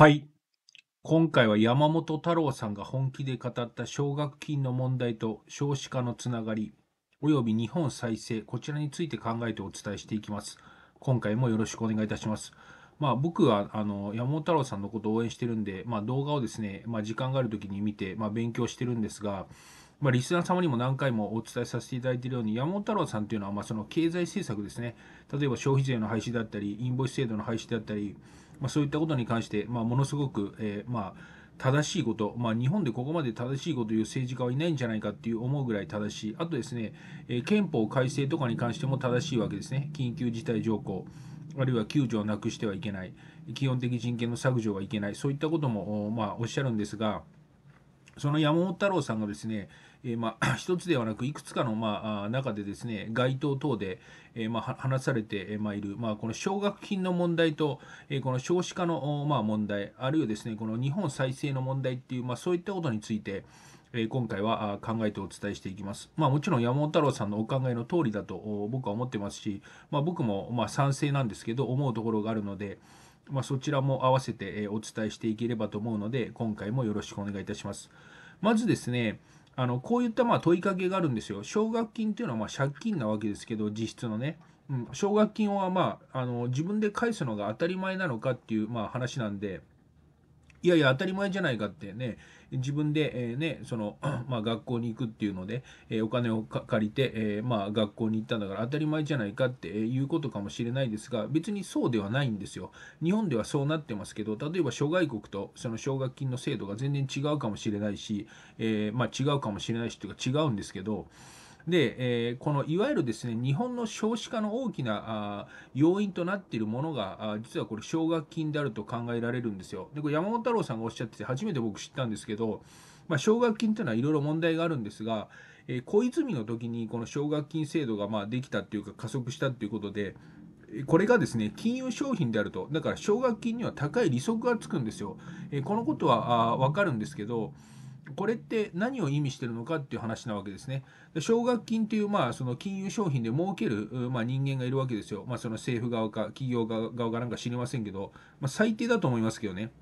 はい。今回は山本太郎さんが本気で語った奨学金の問題と少子化のつながり、および日本再生、こちらについて考えてお伝えしていきます。今回もよろしくお願いいたします。まあ、僕はあの山本太郎さんのことを応援してるんで、まあ、動画をですね、まあ、時間がある時に見て、まあ、勉強してるんですが、まあ、リスナー様にも何回もお伝えさせていただいているように、山本太郎さんというのは、まあ、その経済政策ですね、例えば消費税の廃止だったり、インボイス制度の廃止だったり、まあ、そういったことに関して、まあ、ものすごく、えー、まあ、正しいこと、まあ、日本でここまで正しいこと言う政治家はいないんじゃないかっていう思うぐらい正しい、あとですね、え憲法改正とかに関しても正しいわけですね、緊急事態条項、あるいは救助をなくしてはいけない、基本的人権の削除はいけない、そういったことも、まあ、おっしゃるんですが、その山本太郎さんがですね、えー、まあ、一つではなくいくつかの、まあ、中でですね街頭等で、えー、まあ、話されて、まあ、いる、まあ、この奨学金の問題と、えこの少子化の、まあ、問題あるいはですねこの日本再生の問題っていう、まあ、そういったことについて今回は考えてお伝えしていきます。まあ、もちろん山本太郎さんのお考えの通りだと僕は思ってますし、まあ、僕もま賛成なんですけど思うところがあるので、まあ、そちらも合わせてお伝えしていければと思うので今回もよろしくお願いいたします。まずですね、あのこういったまあ問いかけがあるんですよ。奨学金っていうのはま借金なわけですけど、実質のね。うん、奨学金は、まあ、あの自分で返すのが当たり前なのかっていう、まあ、話なんで、いやいや、当たり前じゃないかってね、自分で、えー、ね、その、まあ、学校に行くっていうので、えー、お金を借りて、えー、まあ、学校に行ったんだから当たり前じゃないかっていうことかもしれないですが、別にそうではないんですよ。日本ではそうなってますけど、例えば諸外国とその奨学金の制度が全然違うかもしれないし、えまあ、違うかもしれないしというか違うんですけど、で、えー、このいわゆるですね、日本の少子化の大きな要因となっているものが、あ実はこれ、奨学金であると考えられるんですよ。で、これ山本太郎さんがおっしゃってて、初めて僕知ったんですけど、まあ、奨学金というのはいろいろ問題があるんですが、えー、小泉の時にこの奨学金制度がまあできたっていうか、加速したっていうことで、これがですね、金融商品であると、だから奨学金には高い利息がつくんですよ。えー、このことは分かるんですけど、これって何を意味してるのかっていう話なわけですね。奨学金という、まあ、その金融商品で儲ける、まあ、人間がいるわけですよ。まあ、その政府側か企業側かなんか知りませんけど、まあ、最低だと思いますけどね。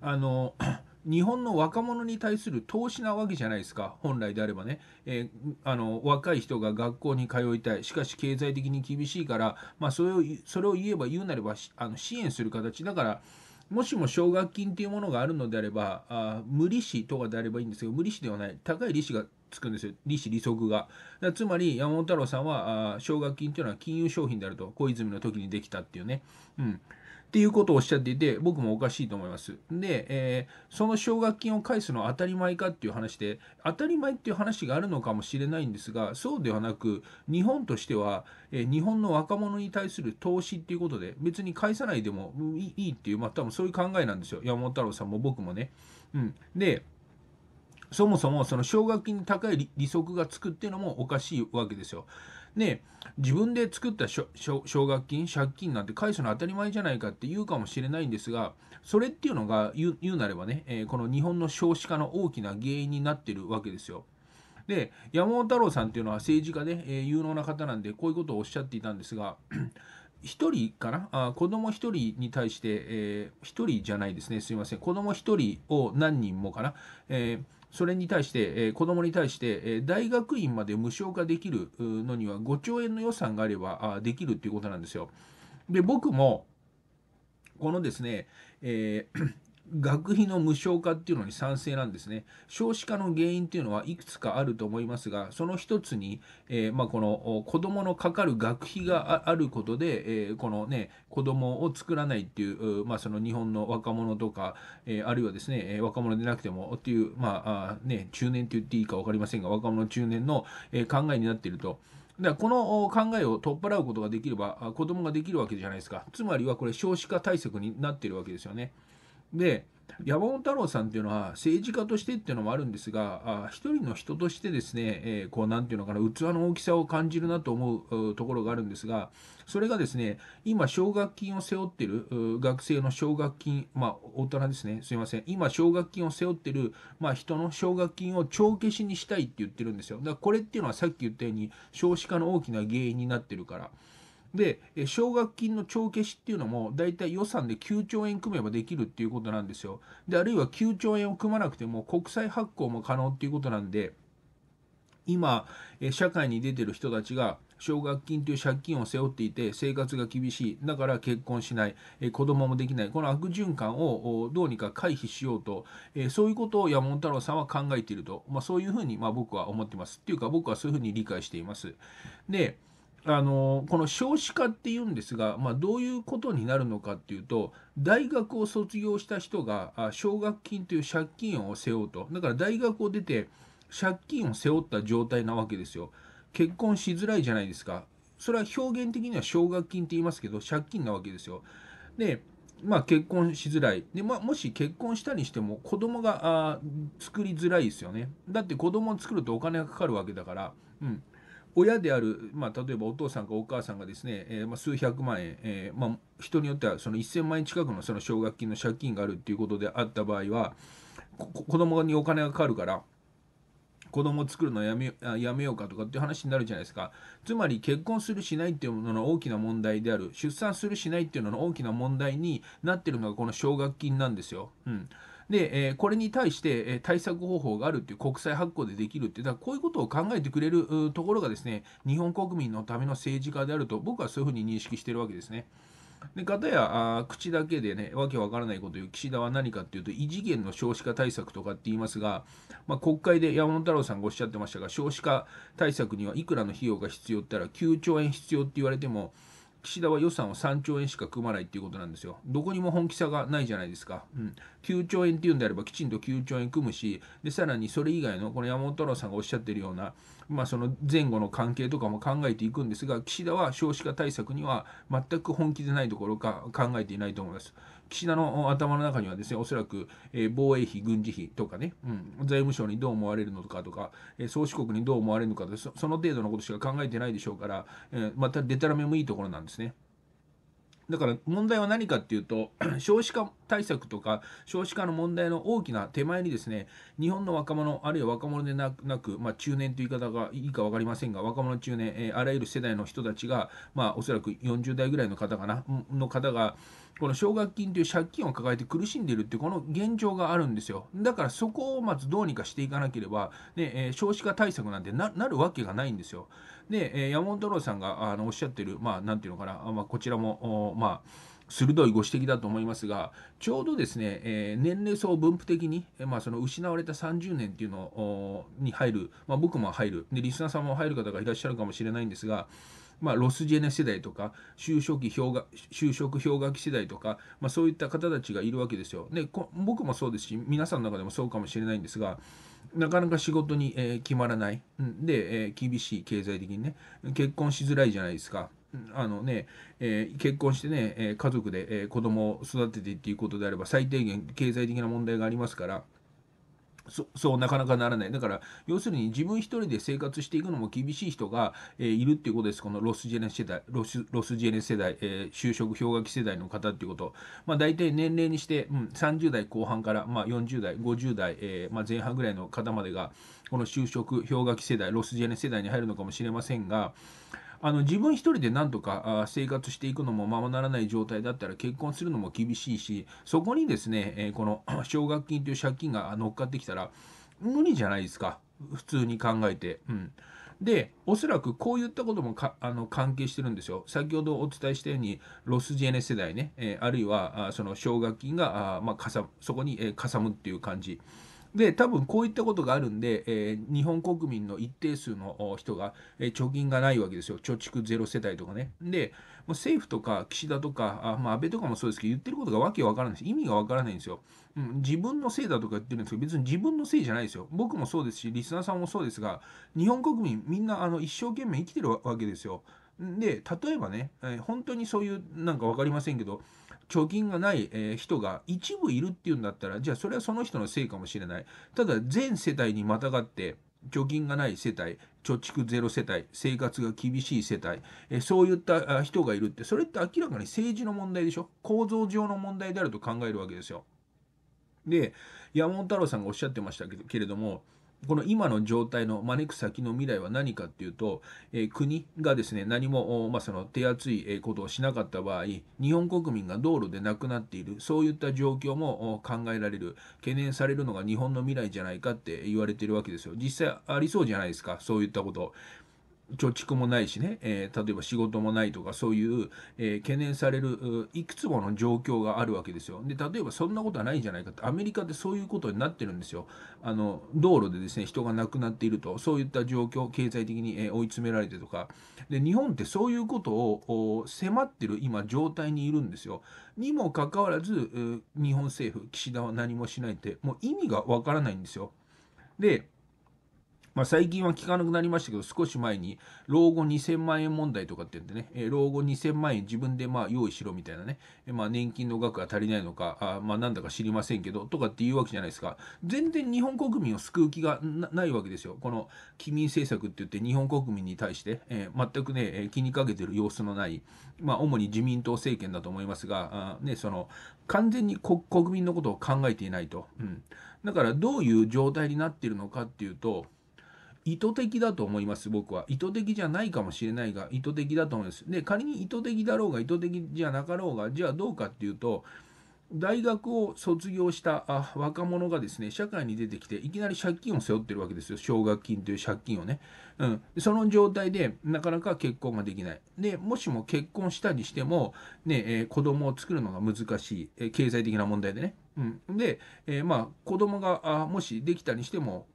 あの、日本の若者に対する投資なわけじゃないですか、本来であればね、えー、あの若い人が学校に通いたい、しかし経済的に厳しいから、まあ、それをそれを言えば言うなればあの支援する形だから、もしも奨学金っていうものがあるのであれば、あ無利子とかであればいいんですけど、無利子ではない、高い利子がつくんですよ、利子、利息が。つまり、山本太郎さんは、奨学金というのは金融商品であると、小泉の時にできたっていうね。うんっていうことをおっしゃっていて、僕もおかしいと思います。で、えー、その奨学金を返すのは当たり前かっていう話で、当たり前っていう話があるのかもしれないんですが、そうではなく、日本としては、えー、日本の若者に対する投資っていうことで、別に返さないでもいいっていう、まあ多分そういう考えなんですよ。山本太郎さんも僕もね。うん。で、そもそもその奨学金に高い利息がつくっていうのもおかしいわけですよ。ね、自分で作った奨学金、借金なんて返すの当たり前じゃないかって言うかもしれないんですが、それっていうのが言うなればね、えー、この日本の少子化の大きな原因になってるわけですよ。で、山本太郎さんっていうのは政治家で、えー、有能な方なんで、こういうことをおっしゃっていたんですが、1 人かなあ子供1人に対して、えー、1人じゃないですね、すみません、子供1人を何人もかな、えーそれに対して、え子どもに対して、え大学院まで無償化できるのには5兆円の予算があればあできるっていうことなんですよ。で僕もこのですね、えー学費の無償化っていうのに賛成なんですね。少子化の原因っていうのはいくつかあると思いますが、その一つに、えー、まあ、この子供のかかる学費があることで、えー、このね、子供を作らないっていう、まあ、その日本の若者とか、えー、あるいはですね、若者でなくてもっていう、まあね、中年って言っていいか分かりませんが、若者中年の考えになっていると。だこの考えを取っ払うことができれば、子供ができるわけじゃないですか。つまりはこれ少子化対策になっているわけですよね。で山本太郎さんっていうのは政治家としてっていうのもあるんですがあ一人の人としてですね、えー、こう何て言うのかな器の大きさを感じるなと思うところがあるんですがそれがですね今奨学金を背負ってる学生の奨学金まあ大人ですねすいません今奨学金を背負ってる、まあ、人の奨学金を帳消しにしたいって言ってるんですよだからこれっていうのはさっき言ったように少子化の大きな原因になってるから。で、奨学金の帳消しっていうのも、大体予算で9兆円組めばできるっていうことなんですよ。で、あるいは9兆円を組まなくても、国債発行も可能っていうことなんで、今、社会に出てる人たちが、奨学金という借金を背負っていて生活が厳しいだから結婚しない子供もできないこの悪循環をどうにか回避しようとそういうことを山本太郎さんは考えていると、まあ、そういうふうにま僕は思ってますっていうか僕はそういうふうに理解しています。であのこの少子化っていうんですが、まあ、どういうことになるのかっていうと大学を卒業した人が奨学金という借金を背負うとだから大学を出て借金を背負った状態なわけですよ結婚しづらいじゃないですかそれは表現的には奨学金って言いますけど借金なわけですよでまあ、結婚しづらいで、まあ、もし結婚したにしても子供があ作りづらいですよねだって子供を作るとお金がかかるわけだから、うん、親である、まあ、例えばお父さんかお母さんがですね、えー、まあ、数百万円、えー、まあ、人によってはその1000万円近くのその奨学金の借金があるっていうことであった場合は子供にお金がかかるから子供を作るのやめやめようかとかっていう話になるじゃないですかつまり結婚するしないっていうものの大きな問題である出産するしないっていうのの大きな問題になってるのがこの奨学金なんですよ。うんで、えー、これに対して、えー、対策方法があるっていう国債発行でできるっていう、だこういうことを考えてくれるところがですね、日本国民のための政治家であると、僕はそういうふうに認識してるわけですね。で、かたやあ口だけでね、わけわからないことを言う岸田は何かっていうと、異次元の少子化対策とかって言いますが、まあ、国会で山本太郎さんがおっしゃってましたが、少子化対策にはいくらの費用が必要って言ったら、9兆円必要って言われても、岸田は予算を3兆円しか組まないっていうことなんですよ。どこにも本気さがないじゃないですか。うん、9兆円っていうんであればきちんと9兆円組むしでさらにそれ以外のこの山本太郎さんがおっしゃってるような、まあ、その前後の関係とかも考えていくんですが岸田は少子化対策には全く本気でないところか考えていないと思います。岸田の頭の中にはですね、おそらく、え防衛費、軍事費とかね、うん、財務省にどう思われるのかとか、え宗主国にどう思われるのかとかそ、その程度のことしか考えてないでしょうから、またデタラメもいいところなんですね。だから問題は何かっていうと、少子化対策とか少子化の問題の大きな手前にですね、日本の若者、あるいは若者でなく、まあ、中年という言い方がいいか分かりませんが、若者中年、えー、あらゆる世代の人たちが、まあ、おそらく40代ぐらいの方かな、の方が、この奨学金という借金を抱えて苦しんでいるっていうこの現状があるんですよ。だからそこをまずどうにかしていかなければ、ねえー、少子化対策なんてなるわけがないんですよ。で、え山本太郎さんがあのおっしゃってる、まあ、なんていうのかな、まあ、こちらも、まあ、鋭いご指摘だと思いますが、ちょうどですね、えー、年齢層分布的に、えー、まあ、その失われた30年っていうのに入る、まあ、僕も入るで、リスナーさんも入る方がいらっしゃるかもしれないんですが、まあ、ロスジェネ世代とか就職氷河就職氷河期世代とか、まあ、そういった方たちがいるわけですよ。で僕もそうですし皆さんの中でもそうかもしれないんですがなかなか仕事に、えー、決まらない。で、えー、厳しい経済的にね、結婚しづらいじゃないですか。あのね、えー、結婚してね、え家族で、えー、子供を育ててっていうことであれば、最低限経済的な問題がありますから、そそうなかなかならないだから要するに自分一人で生活していくのも厳しい人が、えー、いるっていうことですこのロスジェネ世代ロスロスジェネ世代、えー、就職氷河期世代の方っていうこと、まあ、大体年齢にして、うん、30代後半から、まあ、40代50代、えーまあ、前半ぐらいの方までがこの就職氷河期世代ロスジェネ世代に入るのかもしれませんがあの自分一人でなんとか生活していくのもままならない状態だったら結婚するのも厳しいしそこにですね、えこの 奨学金という借金が乗っかってきたら無理じゃないですか普通に考えて。うんで、おそらくこういったこともあの関係してるんですよ。先ほどお伝えしたように、ロスジェネ世代ね、えー、あるいはあその奨学金があ、まあ、かさそこに、えー、かさむっていう感じ。で多分こういったことがあるんで、えー、日本国民の一定数の人が、えー、貯金がないわけですよ貯蓄ゼロ世帯とかねで政府とか岸田とかあ、まあ、安倍とかもそうですけど言ってることがわけわからないです意味がわからないんですよ、うん、自分のせいだとか言ってるんですけど別に自分のせいじゃないですよ僕もそうですしリスナーさんもそうですが日本国民みんなあの一生懸命生きてるわけですよで例えばね、えー、本当にそういうなんか分かりませんけど貯金がない、え人が一部いるっていうんだったら、じゃあそれはその人のせいかもしれない。ただ全世帯にまたがって、貯金がない世帯、貯蓄ゼロ世帯、生活が厳しい世帯、えそういった人がいるって、それって明らかに政治の問題でしょ構造上の問題であると考えるわけですよ。で、山本太郎さんがおっしゃってましたけれども、この今の状態の招く先の未来は何かっていうと、え国がですね、何も、まあ、その手厚いことをしなかった場合、日本国民が道路で亡くなっている、そういった状況も考えられる、懸念されるのが日本の未来じゃないかって言われてるわけですよ。実際ありそうじゃないですか、そういったこと。貯蓄もないしね、えー、例えば仕事もないとかそういう、えー、懸念されるいくつもの状況があるわけですよ。で例えばそんなことはないんじゃないかってアメリカでそういうことになってるんですよ。あの道路でですね人が亡くなっているとそういった状況経済的に、えー、追い詰められてとかで日本ってそういうことを迫ってる今状態にいるんですよ。にもかかわらず日本政府岸田は何もしないってもう意味がわからないんですよ。でまあ、最近は聞かなくなりましたけど、少し前に、老後2000万円問題とかって言ってね、え老後2000万円自分でまあ用意しろみたいなね、えまあ、年金の額が足りないのか、あまあ、なんだか知りませんけど、とかっていうわけじゃないですか。全然日本国民を救う気がないわけですよ。この、機民政策って言って、日本国民に対して、えー、全くね、え気にかけてる様子のない、まあ、主に自民党政権だと思いますが、あね、その、完全に国民のことを考えていないと。うん。だから、どういう状態になっているのかっていうと、意図的だと思います、僕は。意図的じゃないかもしれないが、意図的だと思います。で、仮に意図的だろうが、意図的じゃなかろうが、じゃあどうかっていうと、大学を卒業したあ若者がですね、社会に出てきて、いきなり借金を背負ってるわけですよ。奨学金という借金をね。うん。その状態で、なかなか結婚ができない。で、もしも結婚したりしても、ね、えー、子供を作るのが難しい。えー、経済的な問題でね。うん。で、えー、まあ、子供が、あもしできたにしても、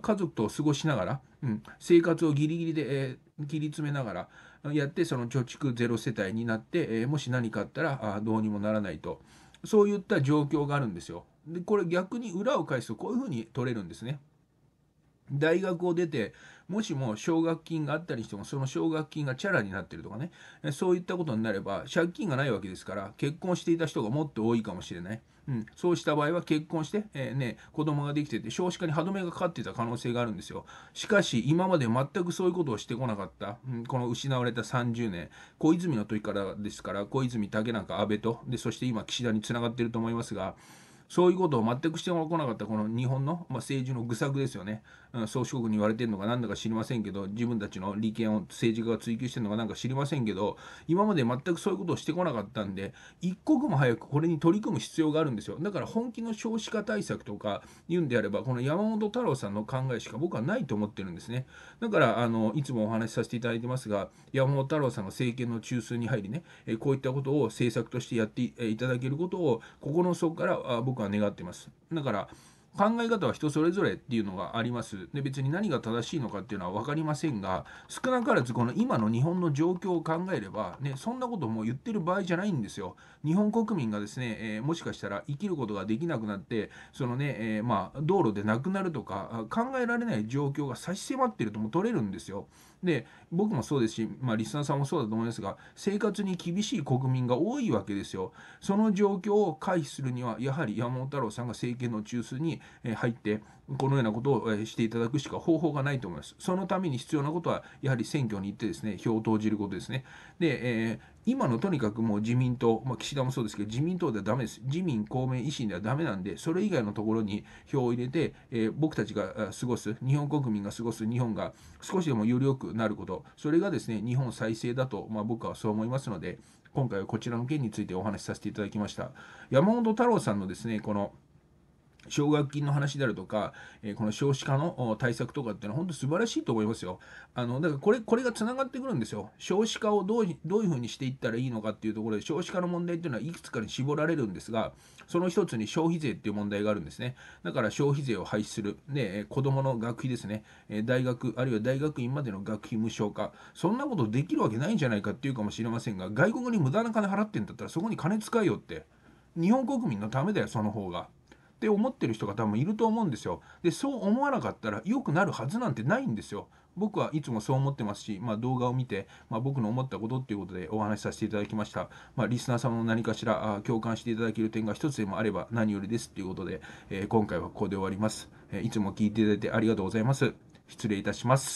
家族と過ごしながら、うん、生活をギリギリで、えー、切り詰めながらやってその貯蓄ゼロ世帯になって、えー、もし何かあったらあどうにもならないとそういった状況があるんですよ。でこれ逆に裏を返すとこういうふうに取れるんですね。大学を出てもしも奨学金があったりしても、その奨学金がチャラになってるとかね、そういったことになれば、借金がないわけですから、結婚していた人がもっと多いかもしれない。うん、そうした場合は結婚して、えー、ね、子供ができてて少子化に歯止めがかかっていた可能性があるんですよ。しかし今まで全くそういうことをしてこなかった、うん、この失われた30年小泉の時からですから小泉竹中安倍とでそして今岸田につながっていると思いますが。そういうことを全くしてこなかったこの日本の、まあ、政治の愚策ですよね、うん、宗主国に言われてるのか何だか知りませんけど自分たちの利権を政治家が追求してるのか何か知りませんけど今まで全くそういうことをしてこなかったんで一刻も早くこれに取り組む必要があるんですよだから本気の少子化対策とか言うんであればこの山本太郎さんの考えしか僕はないと思ってるんですねだからあのいつもお話しさせていただいてますが山本太郎さんの政権の中枢に入りねこういったことを政策としてやっていただけることをこの底から僕はは願ってます。だから考え方は人それぞれっていうのがあります。で別に何が正しいのかっていうのは分かりませんが少なからずこの今の日本の状況を考えれば、ね、そんなことも言ってる場合じゃないんですよ。日本国民がですね、えー、もしかしたら生きることができなくなってそのね、えー、まあ、道路で亡くなるとか考えられない状況が差し迫ってるとも取れるんですよ。で僕もそうですし、まあ、リスナーさんもそうだと思いますが生活に厳しい国民が多いわけですよその状況を回避するにはやはり山本太郎さんが政権の中枢に入ってこのようなことをしていただくしか方法がないと思います。そのために必要なことは、やはり選挙に行ってですね、票を投じることですね。で、えー、今のとにかくもう自民党、まあ、岸田もそうですけど、自民党ではダメです。自民、公明、維新ではダメなんで、それ以外のところに票を入れて、えー、僕たちが過ごす、日本国民が過ごす日本が少しでも有力くなること、それがですね、日本再生だと、まあ、僕はそう思いますので、今回はこちらの件についてお話しさせていただきました。山本太郎さんのですね、この、奨学金の話であるとか、えー、この少子化の対策とかっていうのは本当素晴らしいと思いますよ。あのだからこれこれがつながってくるんですよ。少子化をどうどういうふうにしていったらいいのかっていうところで少子化の問題っていうのはいくつかに絞られるんですがその一つに消費税っていう問題があるんですね。だから消費税を廃止する。で子どもの学費ですね。大学あるいは大学院までの学費無償化。そんなことできるわけないんじゃないかっていうかもしれませんが外国に無駄な金払ってんだったらそこに金使えよって。日本国民のためだよその方が。って思ってる人が多分いると思うんですよ。で、そう思わなかったら良くなるはずなんてないんですよ。僕はいつもそう思ってますし、まあ、動画を見て、まあ、僕の思ったことっていうことでお話しさせていただきました。まあ、リスナー様の何かしら共感していただける点が一つでもあれば何よりですっていうことで、えー、今回はここで終わります、えー、いつも聞いていただいてありがとうございます。失礼いたします。